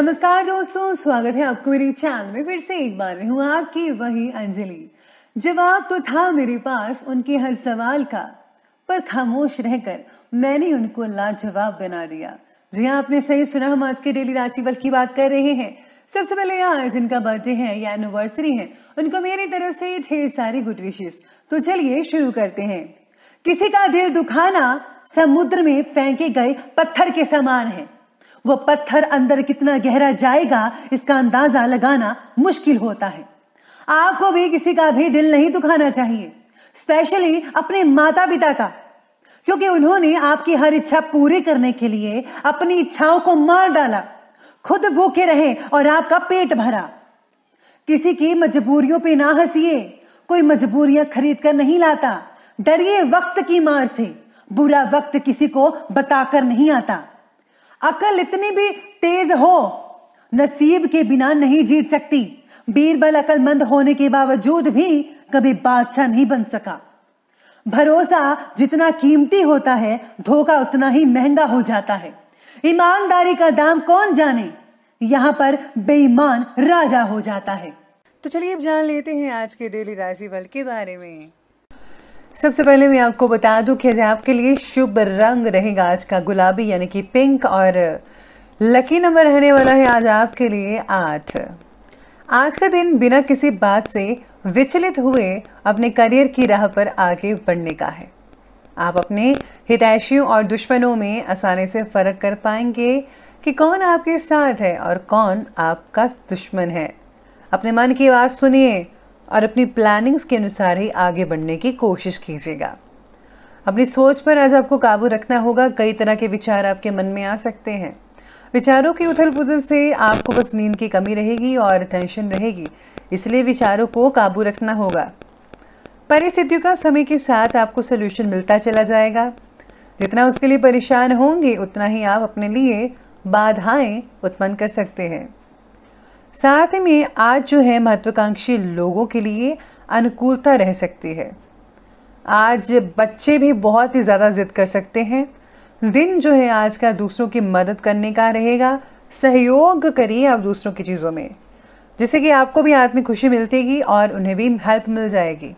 नमस्कार दोस्तों स्वागत है आपको मेरे चैनल में फिर से एक बार मैं हूँ आपकी वही अंजलि जवाब तो था मेरे पास उनके हर सवाल का पर खामोश रहकर मैंने उनको लाजवाब बना दिया जी हाँ आपने सही सुना हम आज के डेली राशि बल की बात कर रहे हैं सबसे पहले आज जिनका बर्थडे है या एनिवर्सरी है उनको मेरी तरफ से ढेर सारी गुड विशेष तो चलिए शुरू करते हैं किसी का दिल दुखाना समुद्र में फेंके गए पत्थर के समान है वो पत्थर अंदर कितना गहरा जाएगा इसका अंदाजा लगाना मुश्किल होता है आपको भी किसी का भी दिल नहीं दुखाना चाहिए स्पेशली अपने माता पिता का क्योंकि उन्होंने आपकी हर इच्छा पूरी करने के लिए अपनी इच्छाओं को मार डाला खुद भूखे रहे और आपका पेट भरा किसी की मजबूरियों पे ना हंसिए कोई मजबूरियां खरीद कर नहीं लाता डरिए वक्त की मार से बुरा वक्त किसी को बताकर नहीं आता अकल इतनी भी तेज हो नसीब के बिना नहीं जीत सकती बीरबल अकलमंद होने के बावजूद भी कभी बादशाह नहीं बन सका भरोसा जितना कीमती होता है धोखा उतना ही महंगा हो जाता है ईमानदारी का दाम कौन जाने यहाँ पर बेईमान राजा हो जाता है तो चलिए अब जान लेते हैं आज के डेली राशिफल के बारे में सबसे पहले मैं आपको बता दूं कि आपके लिए शुभ रंग रहेगा आज का गुलाबी यानी कि पिंक और लकी नंबर रहने वाला है आज आपके लिए आठ आज का दिन बिना किसी बात से विचलित हुए अपने करियर की राह पर आगे बढ़ने का है आप अपने हितैषियों और दुश्मनों में आसानी से फर्क कर पाएंगे कि कौन आपके साथ है और कौन आपका दुश्मन है अपने मन की आवाज़ सुनिए और अपनी प्लानिंग्स के अनुसार ही आगे बढ़ने की कोशिश कीजिएगा अपनी सोच पर आज आपको काबू रखना होगा कई तरह के विचार आपके मन में आ सकते हैं विचारों की उथल पुथल से आपको बस नींद की कमी रहेगी और टेंशन रहेगी इसलिए विचारों को काबू रखना होगा परिस्थितियों का समय के साथ आपको सोल्यूशन मिलता चला जाएगा जितना उसके लिए परेशान होंगे उतना ही आप अपने लिए बाधाएं उत्पन्न कर सकते हैं साथ ही में आज जो है महत्वाकांक्षी लोगों के लिए अनुकूलता रह सकती है आज बच्चे भी बहुत ही ज़्यादा जिद कर सकते हैं दिन जो है आज का दूसरों की मदद करने का रहेगा सहयोग करिए आप दूसरों की चीज़ों में जिससे कि आपको भी आत्मिक खुशी मिलतेगी और उन्हें भी हेल्प मिल जाएगी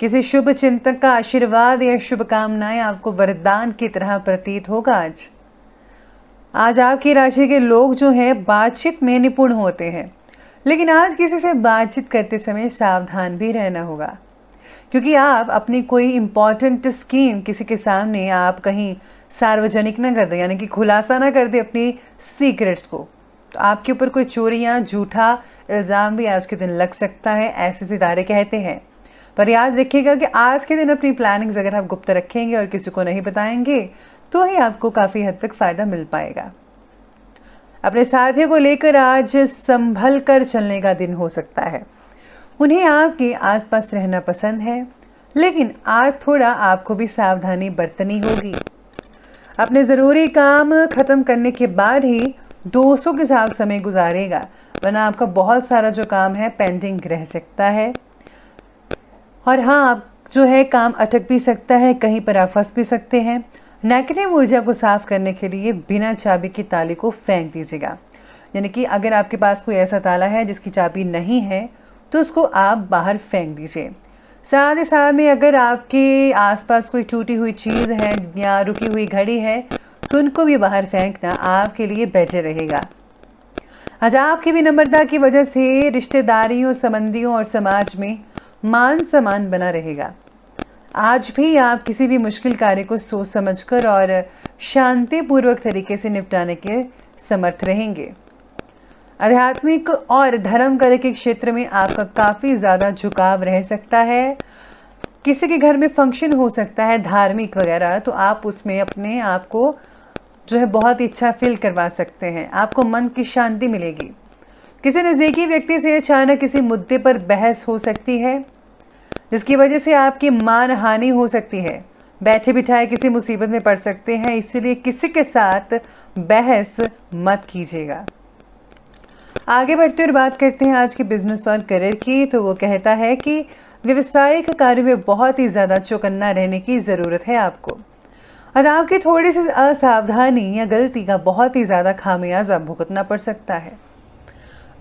किसी शुभ चिंतक का आशीर्वाद या शुभकामनाएं आपको वरदान की तरह प्रतीत होगा आज आज आपकी राशि के लोग जो हैं बातचीत में निपुण होते हैं लेकिन आज किसी से बातचीत करते समय सावधान भी रहना होगा क्योंकि आप अपनी कोई इम्पॉर्टेंट स्कीम किसी के सामने आप कहीं सार्वजनिक ना कर दें यानी कि खुलासा ना कर दें अपनी सीक्रेट्स को तो आपके ऊपर कोई चोरी या झूठा इल्ज़ाम भी आज के दिन लग सकता है ऐसे सितारे तो कहते हैं पर याद रखिएगा कि आज के दिन अपनी प्लानिंग्स अगर आप गुप्त रखेंगे और किसी को नहीं बताएंगे तो ही आपको काफ़ी हद तक फ़ायदा मिल पाएगा अपने साथी को लेकर आज संभल कर चलने का दिन हो सकता है उन्हें आपके आसपास रहना पसंद है लेकिन आज थोड़ा आपको भी सावधानी बरतनी होगी अपने ज़रूरी काम ख़त्म करने के बाद ही दोस्तों के साथ समय गुजारेगा वरना आपका बहुत सारा जो काम है पेंडिंग रह सकता है और हाँ आप जो है काम अटक भी सकता है कहीं पर आप फंस भी सकते हैं नेगेटिव ऊर्जा को साफ करने के लिए बिना चाबी की ताले को फेंक दीजिएगा यानी कि अगर आपके पास कोई ऐसा ताला है जिसकी चाबी नहीं है तो उसको आप बाहर फेंक दीजिए साथ ही साथ में अगर आपके आसपास कोई टूटी हुई चीज़ है या रुकी हुई घड़ी है तो उनको भी बाहर फेंकना आपके लिए बेहतर रहेगा आज आपकी विनम्रता की वजह से रिश्तेदारियों संबंधियों और समाज में मान सम्मान बना रहेगा आज भी आप किसी भी मुश्किल कार्य को सोच समझकर और शांतिपूर्वक तरीके से निपटाने के समर्थ रहेंगे आध्यात्मिक और धर्म कर के क्षेत्र में आपका काफ़ी ज़्यादा झुकाव रह सकता है किसी के घर में फंक्शन हो सकता है धार्मिक वगैरह तो आप उसमें अपने आप को जो है बहुत ही फील अच्छा करवा सकते हैं आपको मन की शांति मिलेगी किसी नज़दीकी व्यक्ति से अचानक किसी मुद्दे पर बहस हो सकती है जिसकी वजह से आपकी मान हानि हो सकती है बैठे बिठाए किसी मुसीबत में पड़ सकते हैं इसलिए किसी के साथ बहस मत कीजिएगा आगे बढ़ते और बात करते हैं आज के बिजनेस और करियर की तो वो कहता है कि व्यवसायिक कार्य में बहुत ही ज़्यादा चौकन्ना रहने की ज़रूरत है आपको और आपकी थोड़ी सी असावधानी या गलती का बहुत ही ज़्यादा खामियाजा भुगतना पड़ सकता है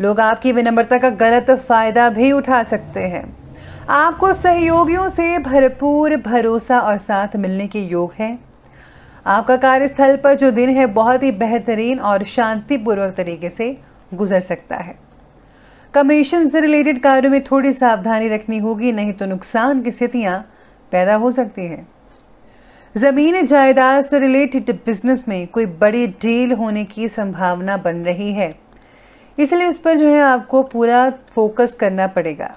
लोग आपकी विनम्रता का गलत फ़ायदा भी उठा सकते हैं आपको सहयोगियों से भरपूर भरोसा और साथ मिलने के योग है आपका कार्यस्थल पर जो दिन है बहुत ही बेहतरीन और शांतिपूर्वक तरीके से गुजर सकता है कमीशन से रिलेटेड कार्यों में थोड़ी सावधानी रखनी होगी नहीं तो नुकसान की स्थितियाँ पैदा हो सकती हैं ज़मीन जायदाद से रिलेटेड बिजनेस में कोई बड़ी डील होने की संभावना बन रही है इसलिए उस पर जो है आपको पूरा फोकस करना पड़ेगा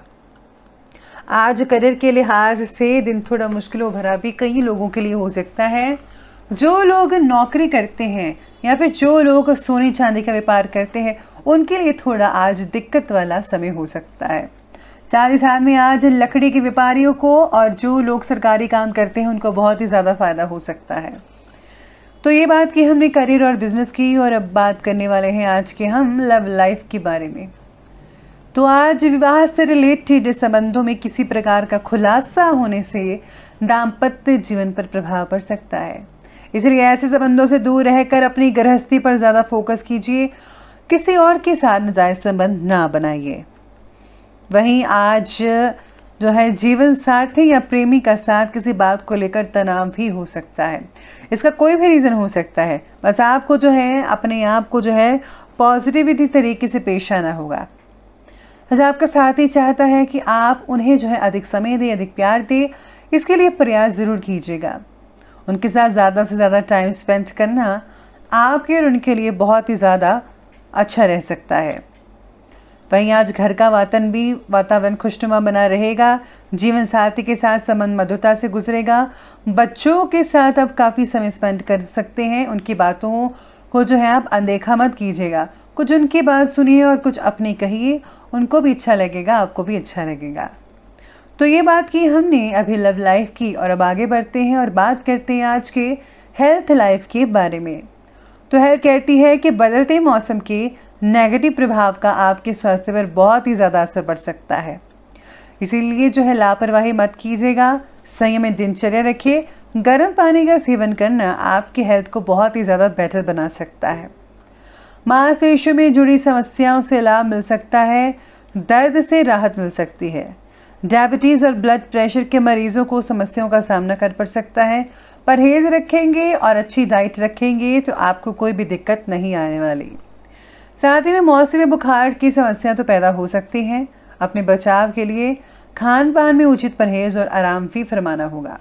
आज करियर के लिहाज से दिन थोड़ा मुश्किल भरा भी कई लोगों के लिए हो सकता है जो लोग नौकरी करते हैं या फिर जो लोग सोने चांदी का व्यापार करते हैं उनके लिए थोड़ा आज दिक्कत वाला समय हो सकता है साथ ही साथ में आज लकड़ी के व्यापारियों को और जो लोग सरकारी काम करते हैं उनको बहुत ही ज़्यादा फ़ायदा हो सकता है तो ये बात की हमने करियर और बिजनेस की और अब बात करने वाले हैं आज के हम लव लाइफ के बारे में तो आज विवाह से रिलेटेड संबंधों में किसी प्रकार का खुलासा होने से दाम्पत्य जीवन पर प्रभाव पड़ सकता है इसलिए ऐसे संबंधों से दूर रहकर अपनी गृहस्थी पर ज़्यादा फोकस कीजिए किसी और के साथ नजायज संबंध ना बनाइए वहीं आज जो है जीवन साथी या प्रेमी का साथ किसी बात को लेकर तनाव भी हो सकता है इसका कोई भी रीज़न हो सकता है बस आपको जो है अपने आप को जो है पॉजिटिविटी तरीके से पेश आना होगा जो अच्छा, आपका साथी चाहता है कि आप उन्हें जो है अधिक समय दें अधिक प्यार दें इसके लिए प्रयास ज़रूर कीजिएगा उनके साथ ज़्यादा से ज़्यादा टाइम स्पेंड करना आपके और उनके लिए बहुत ही ज़्यादा अच्छा रह सकता है वहीं आज घर का वातन भी वातावरण खुशनुमा बना रहेगा जीवन साथी के साथ संबंध मधुरता से गुजरेगा बच्चों के साथ आप काफ़ी समय स्पेंड कर सकते हैं उनकी बातों को जो है आप अनदेखा मत कीजिएगा कुछ उनकी बात सुनिए और कुछ अपनी कहिए उनको भी अच्छा लगेगा आपको भी अच्छा लगेगा तो ये बात की हमने अभी लव लाइफ की और अब आगे बढ़ते हैं और बात करते हैं आज के हेल्थ लाइफ के बारे में तो हेल्थ कहती है कि बदलते मौसम के नेगेटिव प्रभाव का आपके स्वास्थ्य पर बहुत ही ज़्यादा असर पड़ सकता है इसीलिए जो है लापरवाही मत कीजिएगा में दिनचर्या रखिए गर्म पानी का सेवन करना आपके हेल्थ को बहुत ही ज़्यादा बेटर बना सकता है मांसपेशियों में जुड़ी समस्याओं से लाभ मिल सकता है दर्द से राहत मिल सकती है डायबिटीज़ और ब्लड प्रेशर के मरीजों को समस्याओं का सामना कर पड़ सकता है परहेज रखेंगे और अच्छी डाइट रखेंगे तो आपको कोई भी दिक्कत नहीं आने वाली साथ ही में मौसमी बुखार की समस्या तो पैदा हो सकती है अपने बचाव के लिए खान पान में उचित परहेज और आराम भी फरमाना होगा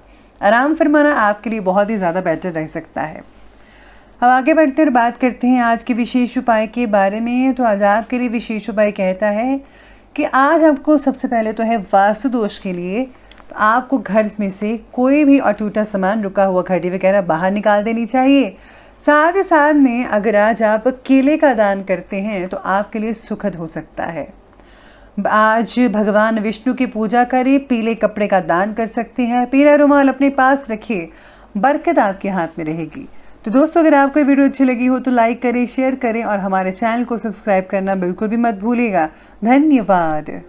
आराम फरमाना आपके लिए बहुत ही ज़्यादा बेटर रह सकता है अब आगे बढ़ते और बात करते हैं आज के विशेष उपाय के बारे में तो आज आपके लिए विशेष उपाय कहता है कि आज आपको सबसे पहले तो है वास्तु दोष के लिए तो आपको घर में से कोई भी अटूटा सामान रुका हुआ घड़ी वगैरह बाहर निकाल देनी चाहिए साथ ही साथ में अगर आज आप केले का दान करते हैं तो आपके लिए सुखद हो सकता है आज भगवान विष्णु की पूजा करें पीले कपड़े का दान कर सकते हैं पीला रुमाल अपने पास रखिए बरकत आपके हाथ में रहेगी तो दोस्तों अगर आपको वीडियो अच्छी लगी हो तो लाइक करें शेयर करें और हमारे चैनल को सब्सक्राइब करना बिल्कुल भी मत भूलिएगा धन्यवाद